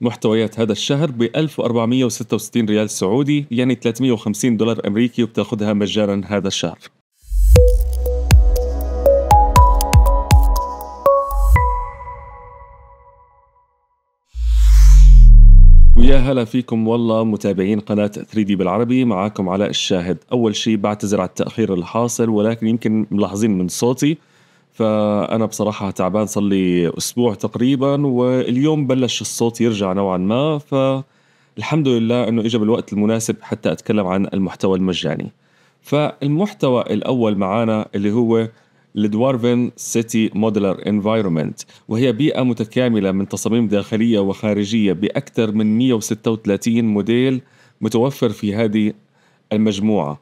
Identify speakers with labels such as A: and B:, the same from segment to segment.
A: محتويات هذا الشهر ب 1466 ريال سعودي يعني 350 دولار أمريكي وبتاخذها مجانا هذا الشهر ويا هلا فيكم والله متابعين قناة 3 دي بالعربي معاكم علاء الشاهد أول شيء بعتذر على التأخير الحاصل ولكن يمكن ملاحظين من صوتي فانا بصراحه تعبان صار لي اسبوع تقريبا واليوم بلش الصوت يرجع نوعا ما فالحمد لله انه اجى بالوقت المناسب حتى اتكلم عن المحتوى المجاني فالمحتوى الاول معانا اللي هو الدوارفن سيتي موديلر انفايرومنت وهي بيئة متكاملة من تصاميم داخلية وخارجية بأكثر من 136 موديل متوفر في هذه المجموعة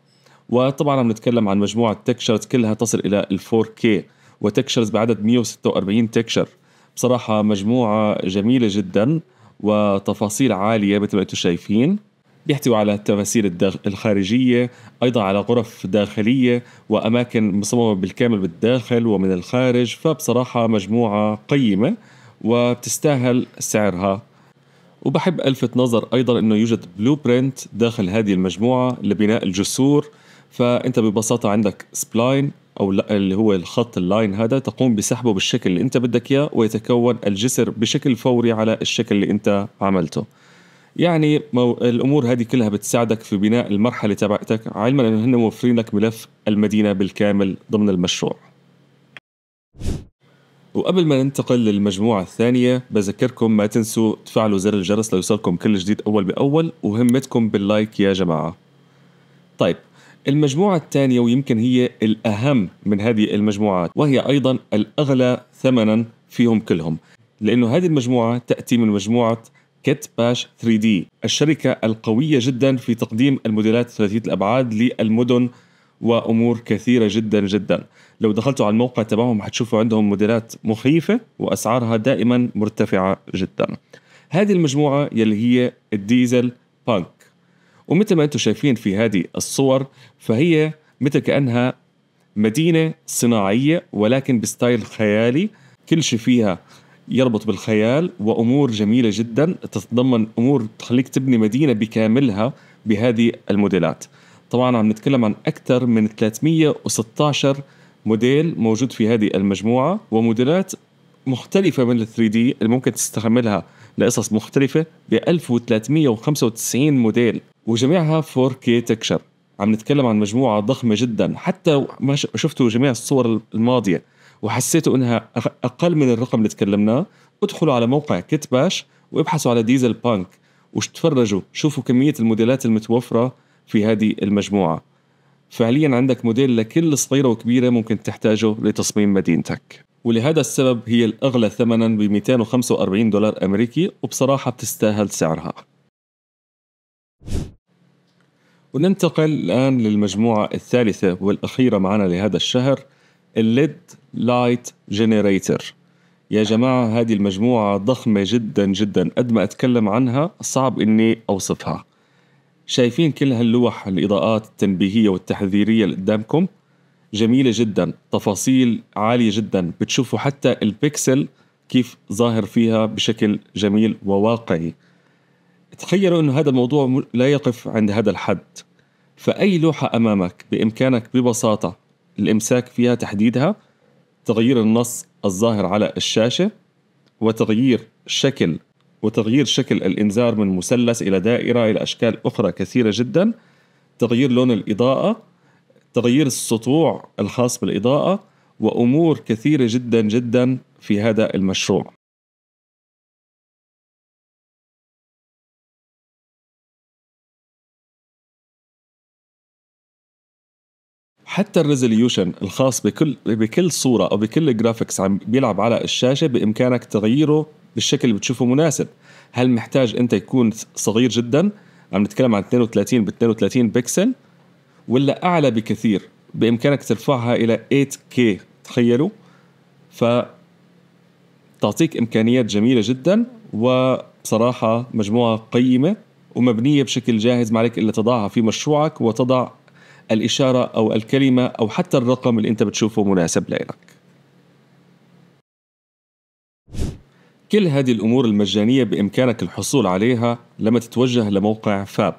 A: وطبعا عم نتكلم عن مجموعة تكشرت كلها تصل إلى 4K وتكشرز بعدد 146 تكشر بصراحة مجموعة جميلة جدا وتفاصيل عالية مثل ما انتم شايفين بيحتوي على التماثيل الخارجية أيضا على غرف داخلية وأماكن مصممة بالكامل بالداخل ومن الخارج فبصراحة مجموعة قيمة وبتستاهل سعرها وبحب ألفت نظر أيضا أنه يوجد بلو برينت داخل هذه المجموعة لبناء الجسور فأنت ببساطة عندك سبلاين او اللي هو الخط اللاين هذا تقوم بسحبه بالشكل اللي انت بدك اياه ويتكون الجسر بشكل فوري على الشكل اللي انت عملته يعني الامور هذه كلها بتساعدك في بناء المرحله تبعتك علما انه هن موفرين لك ملف المدينه بالكامل ضمن المشروع وقبل ما ننتقل للمجموعة الثانية بذكركم ما تنسوا تفعلوا زر الجرس ليوصلكم كل جديد أول بأول وهمتكم باللايك يا جماعة طيب المجموعة الثانية ويمكن هي الأهم من هذه المجموعات وهي أيضا الأغلى ثمنا فيهم كلهم لأنه هذه المجموعة تأتي من مجموعة كيت باش 3D الشركة القوية جدا في تقديم الموديلات ثلاثية الأبعاد للمدن وأمور كثيرة جدا جدا لو دخلتوا على الموقع تبعهم حتشوفوا عندهم موديلات مخيفة وأسعارها دائما مرتفعة جدا هذه المجموعة يلي هي الديزل بانك ومثل ما انتم شايفين في هذه الصور فهي مثل كانها مدينه صناعيه ولكن بستايل خيالي كل شيء فيها يربط بالخيال وامور جميله جدا تتضمن امور تخليك تبني مدينه بكاملها بهذه الموديلات. طبعا عم نتكلم عن اكثر من 316 موديل موجود في هذه المجموعه وموديلات مختلفه من ال 3 دي اللي ممكن تستعملها لقصص مختلفه ب 1395 موديل وجميعها 4K تكشر عم نتكلم عن مجموعة ضخمة جدا حتى ما شفتوا جميع الصور الماضية وحسيتوا انها اقل من الرقم اللي تكلمناه ادخلوا على موقع كتباش وابحثوا على ديزل بانك وتفرجوا شوفوا كمية الموديلات المتوفرة في هذه المجموعة فعليا عندك موديل لكل صغيرة وكبيرة ممكن تحتاجه لتصميم مدينتك ولهذا السبب هي الأغلى ثمنا ب 245 دولار أمريكي وبصراحة بتستاهل سعرها وننتقل الآن للمجموعة الثالثة والأخيرة معنا لهذا الشهر الليد لايت جنريتر يا جماعة هذه المجموعة ضخمة جدا جدا قد ما أتكلم عنها صعب إني أوصفها شايفين كل هاللوح الإضاءات التنبيهية والتحذيرية اللي قدامكم جميلة جدا تفاصيل عالية جدا بتشوفوا حتى البكسل كيف ظاهر فيها بشكل جميل وواقعي تخيلوا انه هذا الموضوع لا يقف عند هذا الحد فأي لوحة أمامك بإمكانك ببساطة الإمساك فيها تحديدها تغيير النص الظاهر على الشاشة وتغيير شكل وتغيير شكل الإنذار من مثلث إلى دائرة إلى أشكال أخرى كثيرة جدا تغيير لون الإضاءة تغيير السطوع الخاص بالإضاءة وأمور كثيرة جدا جدا في هذا المشروع حتى الريزوليوشن الخاص بكل بكل صوره او بكل جرافيكس عم بيلعب على الشاشه بامكانك تغييره بالشكل اللي بتشوفه مناسب هل محتاج انت يكون صغير جدا عم نتكلم عن 32 ب 32 بكسل ولا اعلى بكثير بامكانك ترفعها الى 8K تخيلوا ف تعطيك امكانيات جميله جدا وبصراحه مجموعه قيمه ومبنيه بشكل جاهز ما عليك الا تضعها في مشروعك وتضع الإشارة أو الكلمة أو حتى الرقم اللي أنت بتشوفه مناسب لإلك كل هذه الأمور المجانية بإمكانك الحصول عليها لما تتوجه لموقع فاب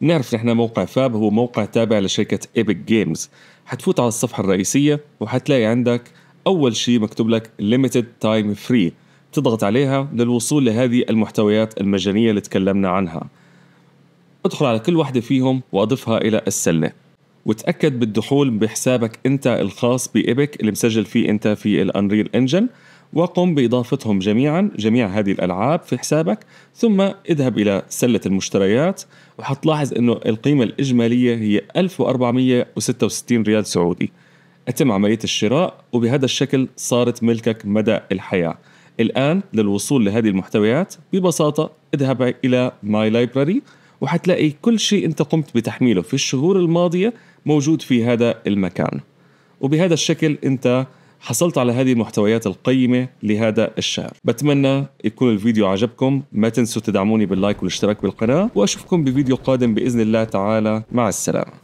A: نعرف نحن موقع فاب هو موقع تابع لشركة إيبك جيمز حتفوت على الصفحة الرئيسية وحتلاقي عندك أول شيء مكتوب لك Limited Time Free تضغط عليها للوصول لهذه المحتويات المجانية اللي تكلمنا عنها ادخل على كل واحدة فيهم وأضفها إلى السلة وتاكد بالدخول بحسابك انت الخاص بايبك اللي مسجل فيه انت في الانريل انجن وقم باضافتهم جميعا جميع هذه الالعاب في حسابك ثم اذهب الى سله المشتريات وحتلاحظ انه القيمه الاجماليه هي 1466 ريال سعودي أتم عملية الشراء وبهذا الشكل صارت ملكك مدى الحياة الآن للوصول لهذه المحتويات ببساطة اذهب إلى My Library وحتلاقي كل شيء انت قمت بتحميله في الشهور الماضيه موجود في هذا المكان وبهذا الشكل انت حصلت على هذه المحتويات القيمة لهذا الشهر بتمنى يكون الفيديو عجبكم ما تنسوا تدعموني باللايك والاشتراك بالقناة وأشوفكم بفيديو قادم بإذن الله تعالى مع السلامة